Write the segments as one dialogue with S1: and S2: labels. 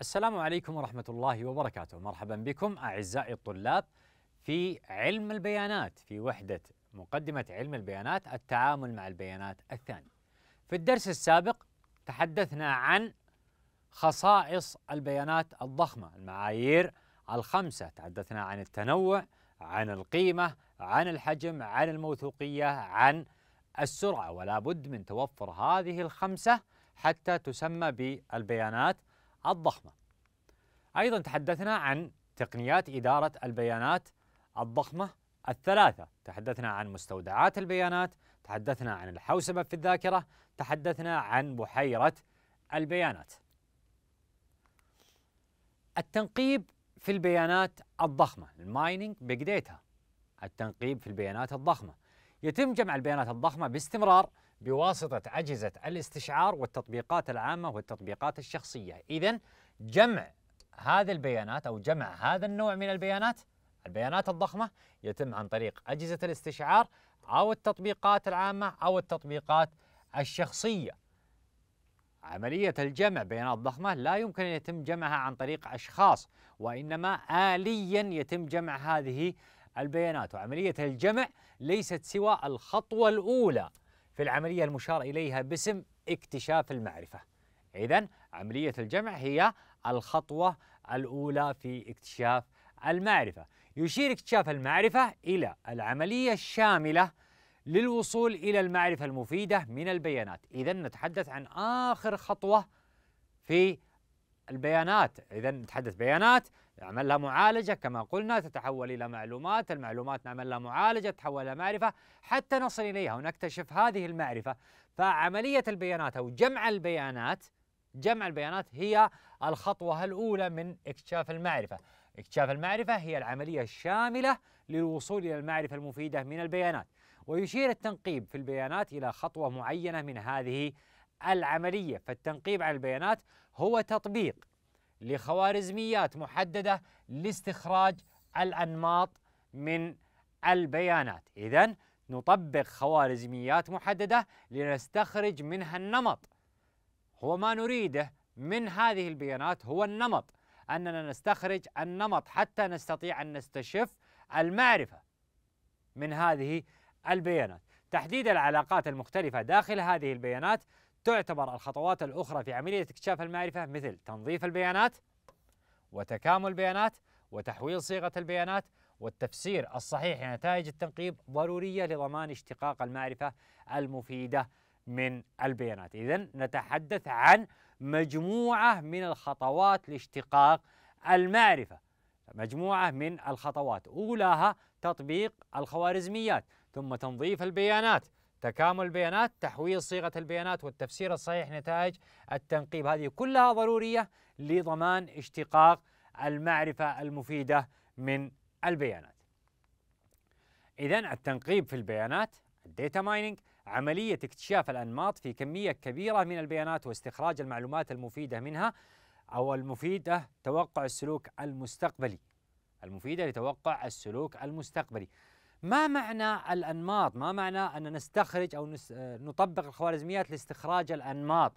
S1: السلام عليكم ورحمة الله وبركاته مرحبا بكم أعزائي الطلاب في علم البيانات في وحدة مقدمة علم البيانات التعامل مع البيانات الثاني في الدرس السابق تحدثنا عن خصائص البيانات الضخمة المعايير الخمسة تحدثنا عن التنوع عن القيمة عن الحجم عن الموثوقية عن السرعة ولا بد من توفر هذه الخمسة حتى تسمى بالبيانات الضخمة. أيضا تحدثنا عن تقنيات إدارة البيانات الضخمة الثلاثة، تحدثنا عن مستودعات البيانات، تحدثنا عن الحوسبة في الذاكرة، تحدثنا عن بحيرة البيانات. التنقيب في البيانات الضخمة المايننج بيج داتا التنقيب في البيانات الضخمة يتم جمع البيانات الضخمة باستمرار بواسطة أجهزة الاستشعار والتطبيقات العامة والتطبيقات الشخصية إذا جمع هذه البيانات أو جمع هذا النوع من البيانات البيانات الضخمة يتم عن طريق أجهزة الاستشعار أو التطبيقات العامة أو التطبيقات الشخصية عملية الجمع بيانات ضخمة لا يمكن أن يتم جمعها عن طريق أشخاص وإنما آليا يتم جمع هذه البيانات وعملية الجمع ليست سوى الخطوة الأولى في العملية المشار إليها باسم اكتشاف المعرفة إذا عملية الجمع هي الخطوة الأولى في اكتشاف المعرفة يشير اكتشاف المعرفة إلى العملية الشاملة للوصول إلى المعرفة المفيدة من البيانات إذا نتحدث عن آخر خطوة في البيانات إذا نتحدث بيانات نعمل لها معالجة كما قلنا تتحول إلى معلومات المعلومات نعمل لها معالجة تتحول إلى معرفة حتى نصل إليها ونكتشف هذه المعرفة فعملية البيانات أو جمع البيانات جمع البيانات هي الخطوة الأولى من اكتشاف المعرفة اكتشاف المعرفة هي العملية الشاملة للوصول إلى المعرفة المفيدة من البيانات ويشير التنقيب في البيانات إلى خطوة معينة من هذه العملية فالتنقيب على البيانات هو تطبيق لخوارزميات محددة لاستخراج الأنماط من البيانات إذا نطبق خوارزميات محددة لنستخرج منها النمط هو ما نريده من هذه البيانات هو النمط أننا نستخرج النمط حتى نستطيع أن نستشف المعرفة من هذه البيانات تحديد العلاقات المختلفة داخل هذه البيانات تعتبر الخطوات الأخرى في عملية اكتشاف المعرفة مثل تنظيف البيانات وتكامل البيانات وتحويل صيغة البيانات والتفسير الصحيح لنتائج التنقيب ضرورية لضمان اشتقاق المعرفة المفيدة من البيانات إذا نتحدث عن مجموعة من الخطوات لاشتقاق المعرفة مجموعة من الخطوات أولاها تطبيق الخوارزميات ثم تنظيف البيانات تكامل البيانات تحويل صيغة البيانات والتفسير الصحيح نتائج التنقيب هذه كلها ضرورية لضمان اشتقاق المعرفة المفيدة من البيانات إذا التنقيب في البيانات الديتا مايننج عملية اكتشاف الأنماط في كمية كبيرة من البيانات واستخراج المعلومات المفيدة منها أو المفيدة توقع السلوك المستقبلي المفيدة لتوقع السلوك المستقبلي ما معنى الأنماط؟ ما معنى أن نستخرج أو آه، نطبق الخوارزميات لاستخراج الأنماط؟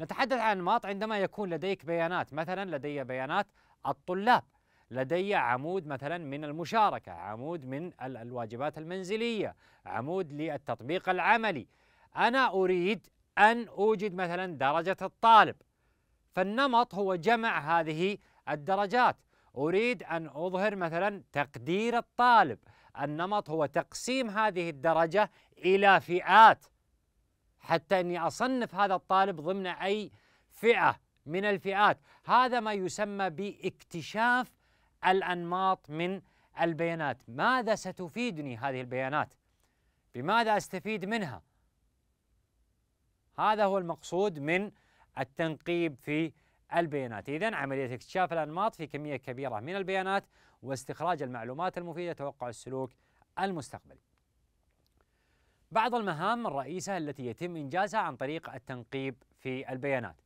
S1: نتحدث عن أنماط عندما يكون لديك بيانات مثلا لدي بيانات الطلاب لدي عمود مثلا من المشاركة عمود من الواجبات المنزلية عمود للتطبيق العملي أنا أريد أن أوجد مثلا درجة الطالب فالنمط هو جمع هذه الدرجات أريد أن أظهر مثلا تقدير الطالب النمط هو تقسيم هذه الدرجة إلى فئات حتى أني أصنف هذا الطالب ضمن أي فئة من الفئات هذا ما يسمى باكتشاف الأنماط من البيانات ماذا ستفيدني هذه البيانات بماذا أستفيد منها هذا هو المقصود من التنقيب في البيانات إذا عملية اكتشاف الأنماط في كمية كبيرة من البيانات واستخراج المعلومات المفيدة توقع السلوك المستقبلي بعض المهام الرئيسة التي يتم إنجازها عن طريق التنقيب في البيانات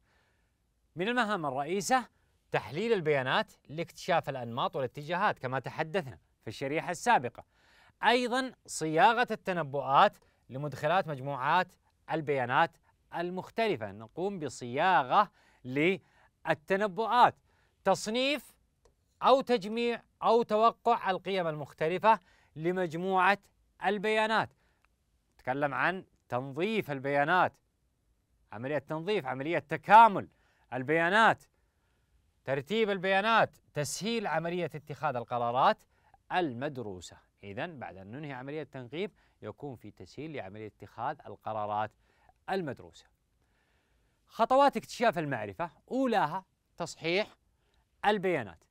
S1: من المهام الرئيسة تحليل البيانات لاكتشاف الأنماط والاتجاهات كما تحدثنا في الشريحة السابقة أيضا صياغة التنبؤات لمدخلات مجموعات البيانات المختلفة نقوم بصياغة للتنبؤات تصنيف أو تجميع أو توقع القيم المختلفة لمجموعة البيانات تكلم عن تنظيف البيانات عملية تنظيف عملية تكامل البيانات ترتيب البيانات تسهيل عملية اتخاذ القرارات المدروسة إذا بعد أن ننهي عملية التنقيب يكون في تسهيل لعملية اتخاذ القرارات المدروسة خطوات اكتشاف المعرفة أولاها تصحيح البيانات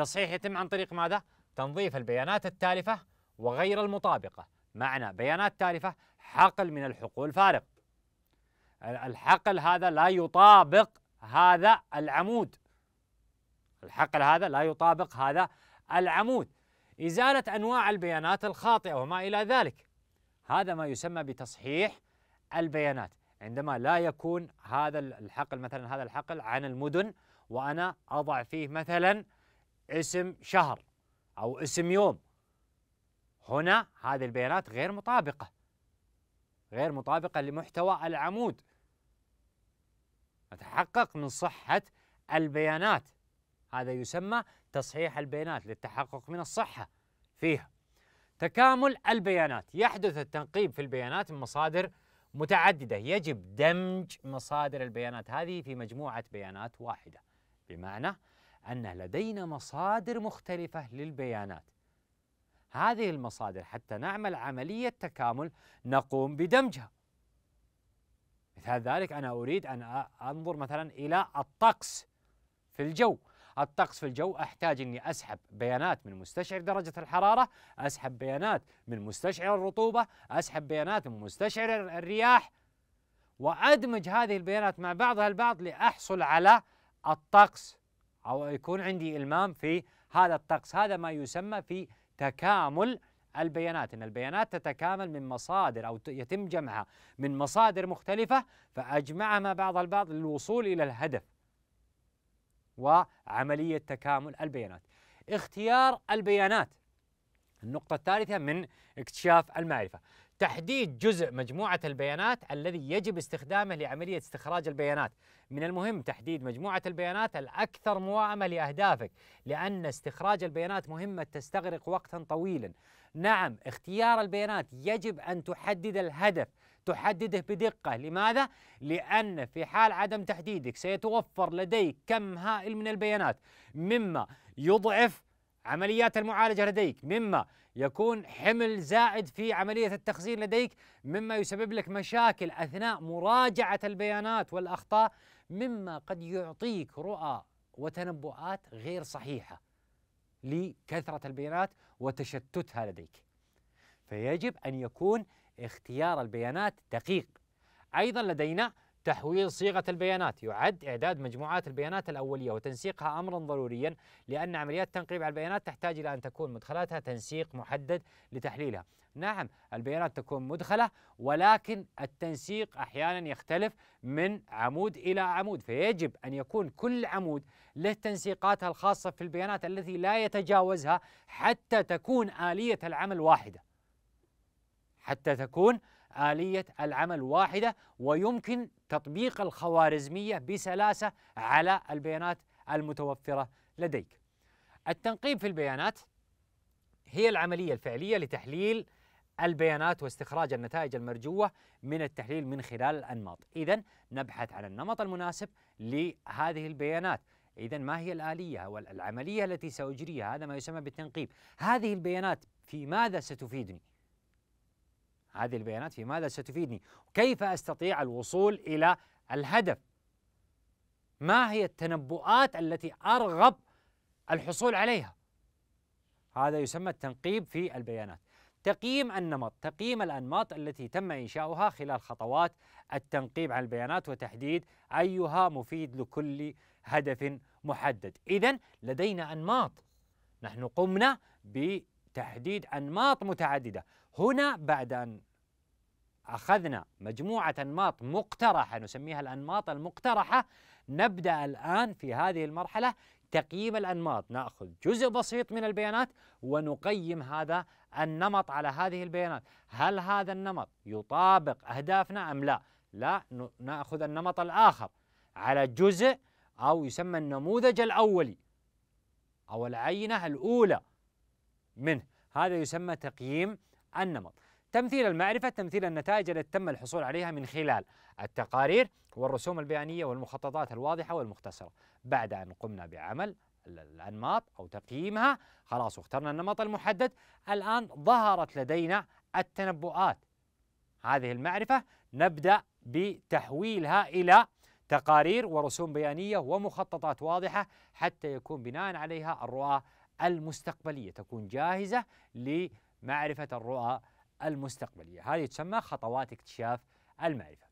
S1: التصحيح يتم عن طريق ماذا؟ تنظيف البيانات التالفة وغير المطابقة معنى بيانات تالفة حقل من الحقول فارق الحقل هذا لا يطابق هذا العمود الحقل هذا لا يطابق هذا العمود إزالة أنواع البيانات الخاطئة وما إلى ذلك هذا ما يسمى بتصحيح البيانات عندما لا يكون هذا الحقل مثلا هذا الحقل عن المدن وأنا أضع فيه مثلا اسم شهر أو اسم يوم هنا هذه البيانات غير مطابقة غير مطابقة لمحتوى العمود نتحقق من صحة البيانات هذا يسمى تصحيح البيانات للتحقق من الصحة فيها تكامل البيانات يحدث التنقيب في البيانات من مصادر متعددة يجب دمج مصادر البيانات هذه في مجموعة بيانات واحدة بمعنى أن لدينا مصادر مختلفة للبيانات هذه المصادر حتى نعمل عملية تكامل نقوم بدمجها مثال ذلك أنا أريد أن أنظر مثلا إلى الطقس في الجو الطقس في الجو أحتاج أني أسحب بيانات من مستشعر درجة الحرارة أسحب بيانات من مستشعر الرطوبة أسحب بيانات من مستشعر الرياح وأدمج هذه البيانات مع بعضها البعض لأحصل على الطقس أو يكون عندي إلمام في هذا الطقس هذا ما يسمى في تكامل البيانات ان البيانات تتكامل من مصادر او يتم جمعها من مصادر مختلفه فاجمعها مع بعض البعض للوصول الى الهدف وعمليه تكامل البيانات اختيار البيانات النقطه الثالثه من اكتشاف المعرفه تحديد جزء مجموعة البيانات الذي يجب استخدامه لعملية استخراج البيانات من المهم تحديد مجموعة البيانات الأكثر مواءمة لأهدافك لأن استخراج البيانات مهمة تستغرق وقتا طويلا نعم اختيار البيانات يجب أن تحدد الهدف تحدده بدقة لماذا؟ لأن في حال عدم تحديدك سيتوفر لديك كم هائل من البيانات مما يضعف عمليات المعالجة لديك مما يكون حمل زائد في عملية التخزين لديك مما يسبب لك مشاكل أثناء مراجعة البيانات والأخطاء مما قد يعطيك رؤى وتنبؤات غير صحيحة لكثرة البيانات وتشتتها لديك فيجب أن يكون اختيار البيانات دقيق أيضا لدينا تحويل صيغة البيانات يعد إعداد مجموعات البيانات الأولية وتنسيقها أمرا ضروريا لأن عمليات تنقيب على البيانات تحتاج إلى أن تكون مدخلاتها تنسيق محدد لتحليلها نعم البيانات تكون مدخلة ولكن التنسيق أحيانا يختلف من عمود إلى عمود فيجب أن يكون كل عمود له تنسيقاتها الخاصة في البيانات التي لا يتجاوزها حتى تكون آلية العمل واحدة حتى تكون آلية العمل واحدة ويمكن تطبيق الخوارزمية بسلاسة على البيانات المتوفرة لديك. التنقيب في البيانات هي العملية الفعلية لتحليل البيانات واستخراج النتائج المرجوة من التحليل من خلال الأنماط إذا نبحث عن النمط المناسب لهذه البيانات إذا ما هي الآلية والعملية التي سأجريها هذا ما يسمى بالتنقيب هذه البيانات في ماذا ستفيدني هذه البيانات في ماذا ستفيدني وكيف أستطيع الوصول إلى الهدف ما هي التنبؤات التي أرغب الحصول عليها هذا يسمى التنقيب في البيانات تقييم النمط تقييم الأنماط التي تم إنشاؤها خلال خطوات التنقيب عن البيانات وتحديد أيها مفيد لكل هدف محدد إذا لدينا أنماط نحن قمنا بتحديد أنماط متعددة هنا بعد أن أخذنا مجموعة أنماط مقترحة نسميها الأنماط المقترحة نبدأ الآن في هذه المرحلة تقييم الأنماط نأخذ جزء بسيط من البيانات ونقيم هذا النمط على هذه البيانات هل هذا النمط يطابق أهدافنا أم لا لا نأخذ النمط الآخر على جزء أو يسمى النموذج الأولي أو العينة الأولى منه هذا يسمى تقييم النمط تمثيل المعرفة تمثيل النتائج التي تم الحصول عليها من خلال التقارير والرسوم البيانية والمخططات الواضحة والمختصرة بعد أن قمنا بعمل الأنماط أو تقييمها خلاص واخترنا النمط المحدد الآن ظهرت لدينا التنبؤات هذه المعرفة نبدأ بتحويلها إلى تقارير ورسوم بيانية ومخططات واضحة حتى يكون بناء عليها الرؤى المستقبلية تكون جاهزة ل معرفة الرؤى المستقبلية هذه تسمى خطوات اكتشاف المعرفة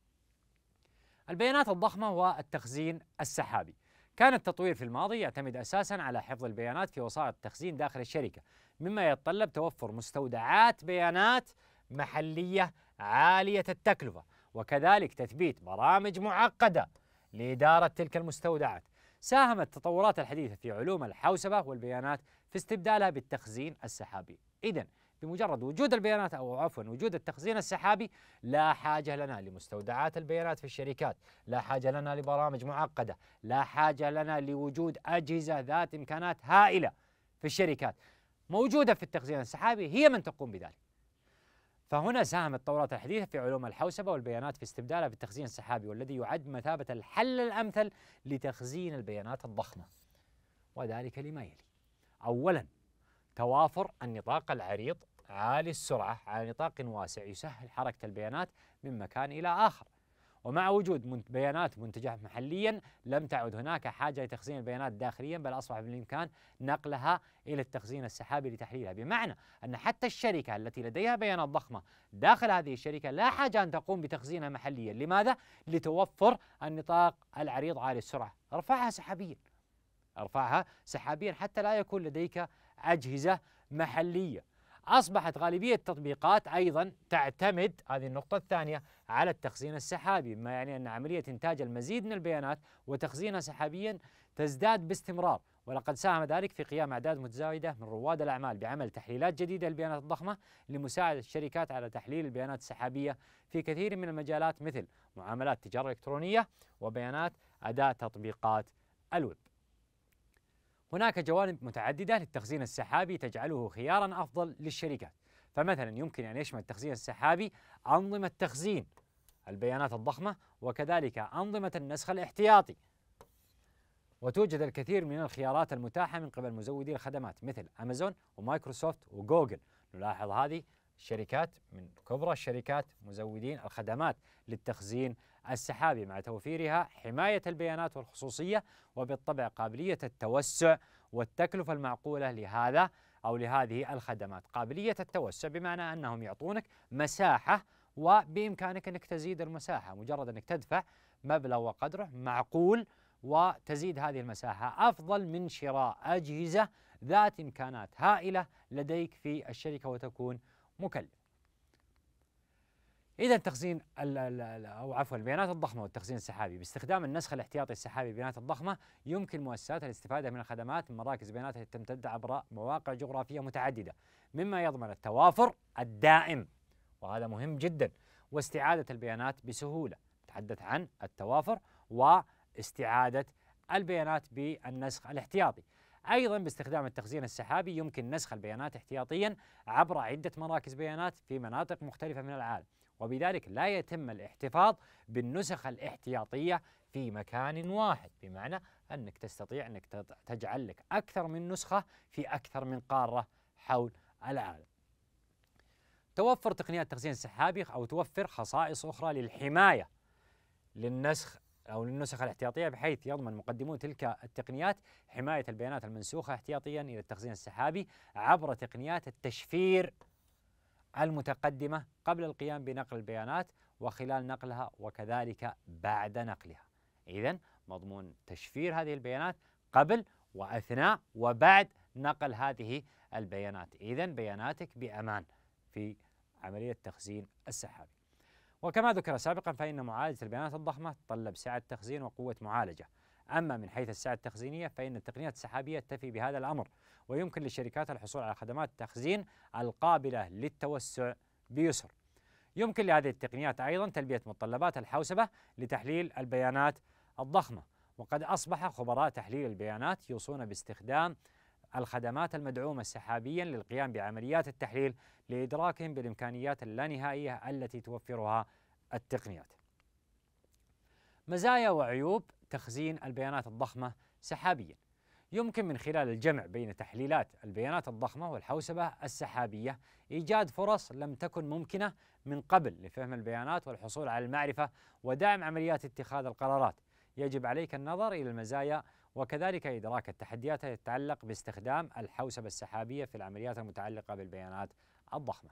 S1: البيانات الضخمة والتخزين السحابي كان التطوير في الماضي يعتمد أساسا على حفظ البيانات في وسائط التخزين داخل الشركة مما يتطلب توفر مستودعات بيانات محلية عالية التكلفة وكذلك تثبيت برامج معقدة لإدارة تلك المستودعات ساهمت التطورات الحديثة في علوم الحوسبة والبيانات في استبدالها بالتخزين السحابي إذا بمجرد وجود البيانات او عفوا وجود التخزين السحابي لا حاجه لنا لمستودعات البيانات في الشركات، لا حاجه لنا لبرامج معقده، لا حاجه لنا لوجود اجهزه ذات امكانات هائله في الشركات موجوده في التخزين السحابي هي من تقوم بذلك. فهنا ساهمت الطورات الحديثة في علوم الحوسبة والبيانات في استبدالها بالتخزين السحابي والذي يعد مثابة الحل الأمثل لتخزين البيانات الضخمة وذلك لما يلي أولا توافر النطاق العريض عالي السرعة على نطاق واسع يسهل حركة البيانات من مكان إلى آخر ومع وجود بيانات منتجة محليا لم تعد هناك حاجة لتخزين البيانات داخليا بل أصبح بالإمكان نقلها إلى التخزين السحابي لتحليلها بمعنى أن حتى الشركة التي لديها بيانات ضخمة داخل هذه الشركة لا حاجة أن تقوم بتخزينها محليا لماذا؟ لتوفر النطاق العريض عالي السرعة ارفعها سحابيا ارفعها سحابيا حتى لا يكون لديك أجهزة محلية أصبحت غالبية التطبيقات أيضا تعتمد هذه النقطة الثانية على التخزين السحابي ما يعني أن عملية إنتاج المزيد من البيانات وتخزينها سحابيا تزداد باستمرار ولقد ساهم ذلك في قيام أعداد متزايدة من رواد الأعمال بعمل تحليلات جديدة للبيانات الضخمة لمساعدة الشركات على تحليل البيانات السحابية في كثير من المجالات مثل معاملات تجارة إلكترونية وبيانات أداء تطبيقات الويب هناك جوانب متعددة للتخزين السحابي تجعله خيارا أفضل للشركات فمثلا يمكن أن يشمل التخزين السحابي أنظمة تخزين البيانات الضخمة وكذلك أنظمة النسخ الاحتياطي وتوجد الكثير من الخيارات المتاحة من قبل مزودي الخدمات مثل أمازون ومايكروسوفت وجوجل نلاحظ هذه الشركات من كبرى الشركات مزودين الخدمات للتخزين السحابي مع توفيرها حماية البيانات والخصوصية وبالطبع قابلية التوسع والتكلفة المعقولة لهذا أو لهذه الخدمات قابلية التوسع بمعنى أنهم يعطونك مساحة وبإمكانك أنك تزيد المساحة مجرد أنك تدفع مبلغ وقدره معقول وتزيد هذه المساحة أفضل من شراء أجهزة ذات إمكانات هائلة لديك في الشركة وتكون مكلف إذا تخزين أو عفوا البيانات الضخمة والتخزين السحابي باستخدام النسخ الاحتياطي السحابي للبيانات الضخمة يمكن مؤسسات الاستفادة من الخدمات من مراكز بيانات التي تمتد عبر مواقع جغرافية متعددة مما يضمن التوافر الدائم وهذا مهم جدا واستعادة البيانات بسهولة نتحدث عن التوافر واستعادة البيانات بالنسخ الاحتياطي أيضا باستخدام التخزين السحابي يمكن نسخ البيانات احتياطيا عبر عدة مراكز بيانات في مناطق مختلفة من العالم وبذلك لا يتم الاحتفاظ بالنسخ الاحتياطية في مكان واحد بمعنى أنك تستطيع أنك تجعل لك أكثر من نسخة في أكثر من قارة حول العالم توفر تقنيات التخزين السحابي أو توفر خصائص أخرى للحماية للنسخ أو النسخ الاحتياطية بحيث يضمن مقدمو تلك التقنيات حماية البيانات المنسوخة احتياطيا إلى التخزين السحابي عبر تقنيات التشفير المتقدمة قبل القيام بنقل البيانات وخلال نقلها وكذلك بعد نقلها. إذا مضمون تشفير هذه البيانات قبل وأثناء وبعد نقل هذه البيانات، إذا بياناتك بأمان في عملية تخزين السحابي. وكما ذكر سابقا فإن معالجة البيانات الضخمة تتطلب سعة تخزين وقوة معالجة أما من حيث السعة التخزينية فإن التقنيات السحابية تفي بهذا الأمر ويمكن للشركات الحصول على خدمات التخزين القابلة للتوسع بيسر يمكن لهذه التقنيات أيضا تلبية متطلبات الحوسبة لتحليل البيانات الضخمة وقد أصبح خبراء تحليل البيانات يوصون باستخدام الخدمات المدعومة سحابيا للقيام بعمليات التحليل لإدراكهم بالإمكانيات اللانهائية التي توفرها التقنيات مزايا وعيوب تخزين البيانات الضخمة سحابيا يمكن من خلال الجمع بين تحليلات البيانات الضخمة والحوسبة السحابية إيجاد فرص لم تكن ممكنة من قبل لفهم البيانات والحصول على المعرفة ودعم عمليات اتخاذ القرارات يجب عليك النظر إلى المزايا وكذلك إدراك التحديات تتعلق باستخدام الحوسبة السحابية في العمليات المتعلقة بالبيانات الضخمة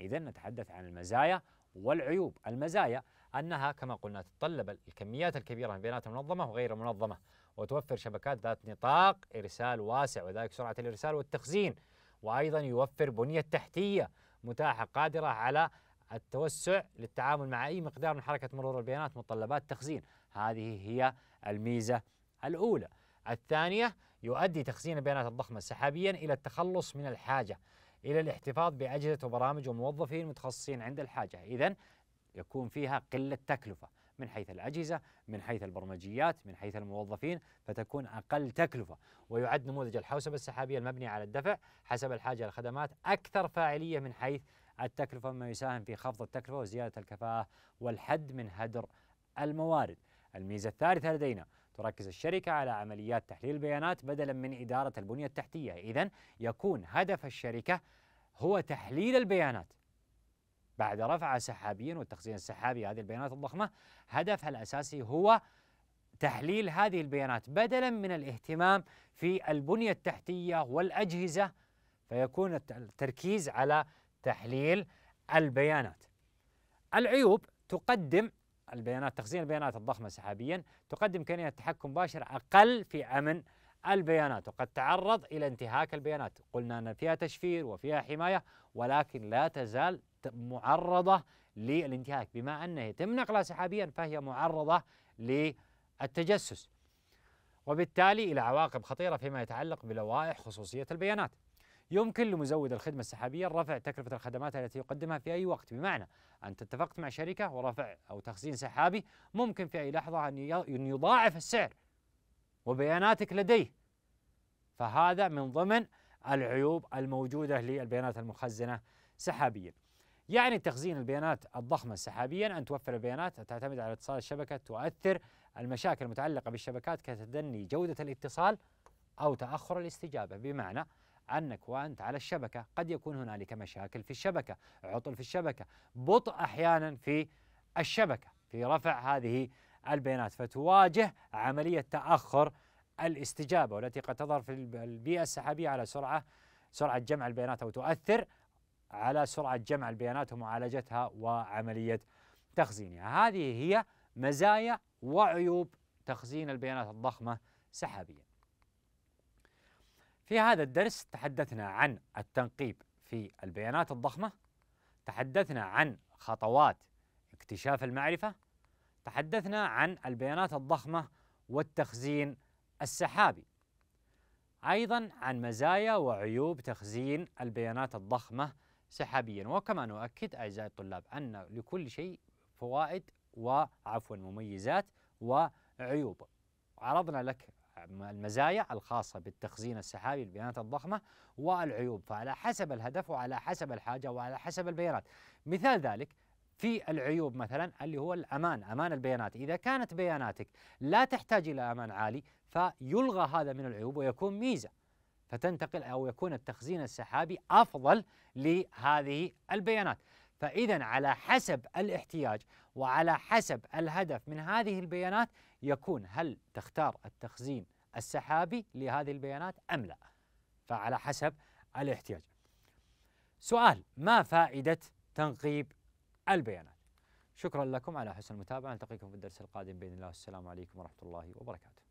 S1: إذا نتحدث عن المزايا والعيوب المزايا أنها كما قلنا تتطلب الكميات الكبيرة من البيانات المنظمة وغير المنظمة وتوفر شبكات ذات نطاق إرسال واسع وذلك سرعة الإرسال والتخزين وأيضا يوفر بنية تحتية متاحة قادرة على التوسع للتعامل مع أي مقدار من حركة مرور البيانات متطلبات تخزين هذه هي الميزة الأولى الثانية يؤدي تخزين البيانات الضخمة سحابيا إلى التخلص من الحاجة إلى الاحتفاظ بأجهزة وبرامج وموظفين متخصصين عند الحاجة إذا يكون فيها قلة تكلفة من حيث الأجهزة من حيث البرمجيات من حيث الموظفين فتكون أقل تكلفة ويعد نموذج الحوسبة السحابية المبني على الدفع حسب الحاجة للخدمات أكثر فاعلية من حيث التكلفة مما يساهم في خفض التكلفة وزيادة الكفاءة والحد من هدر الموارد الميزة الثالثة لدينا تركز الشركة على عمليات تحليل البيانات بدلا من إدارة البنية التحتية إذا يكون هدف الشركة هو تحليل البيانات بعد رفعها سحابيا والتخزين السحابي هذه البيانات الضخمة هدفها الأساسي هو تحليل هذه البيانات بدلا من الاهتمام في البنية التحتية والأجهزة فيكون التركيز على تحليل البيانات العيوب تقدم البيانات تخزين البيانات الضخمة سحابيا تقدم إمكانية تحكم مباشر أقل في أمن البيانات وقد تعرض إلى انتهاك البيانات قلنا أن فيها تشفير وفيها حماية ولكن لا تزال معرضة للانتهاك بما أنها يتم نقلها سحابيا فهي معرضة للتجسس وبالتالي إلى عواقب خطيرة فيما يتعلق بلوائح خصوصية البيانات يمكن لمزود الخدمة السحابية رفع تكلفة الخدمات التي يقدمها في أي وقت بمعنى أنت اتفقت مع شركة ورفع أو تخزين سحابي ممكن في أي لحظة أن يضاعف السعر وبياناتك لديه فهذا من ضمن العيوب الموجودة للبيانات المخزنة سحابيا يعني تخزين البيانات الضخمة سحابيا أن توفر البيانات تعتمد على اتصال الشبكة تؤثر المشاكل المتعلقة بالشبكات كتدني جودة الاتصال أو تأخر الاستجابة بمعنى عنك وأنت على الشبكة قد يكون هنالك مشاكل في الشبكة عطل في الشبكة بطء أحيانا في الشبكة في رفع هذه البيانات فتواجه عملية تأخر الاستجابة والتي قد تظهر في البيئة السحابية على سرعة سرعة جمع البيانات أو تؤثر على سرعة جمع البيانات ومعالجتها وعملية تخزينها هذه هي مزايا وعيوب تخزين البيانات الضخمة سحابياً في هذا الدرس تحدثنا عن التنقيب في البيانات الضخمة تحدثنا عن خطوات اكتشاف المعرفة تحدثنا عن البيانات الضخمة والتخزين السحابي أيضا عن مزايا وعيوب تخزين البيانات الضخمة سحابيا وكما نؤكد أعزائي الطلاب أن لكل شيء فوائد وعفوا مميزات وعيوب عرضنا لك المزايا الخاصة بالتخزين السحابي للبيانات الضخمة والعيوب فعلى حسب الهدف وعلى حسب الحاجة وعلى حسب البيانات مثال ذلك في العيوب مثلا اللي هو الامان، امان البيانات، اذا كانت بياناتك لا تحتاج الى امان عالي فيلغى هذا من العيوب ويكون ميزه. فتنتقل او يكون التخزين السحابي افضل لهذه البيانات. فاذا على حسب الاحتياج وعلى حسب الهدف من هذه البيانات يكون هل تختار التخزين السحابي لهذه البيانات أم لا فعلى حسب الاحتياج سؤال ما فائدة تنقيب البيانات شكرا لكم على حسن المتابعة نلتقيكم في الدرس القادم بإذن الله والسلام عليكم ورحمة الله وبركاته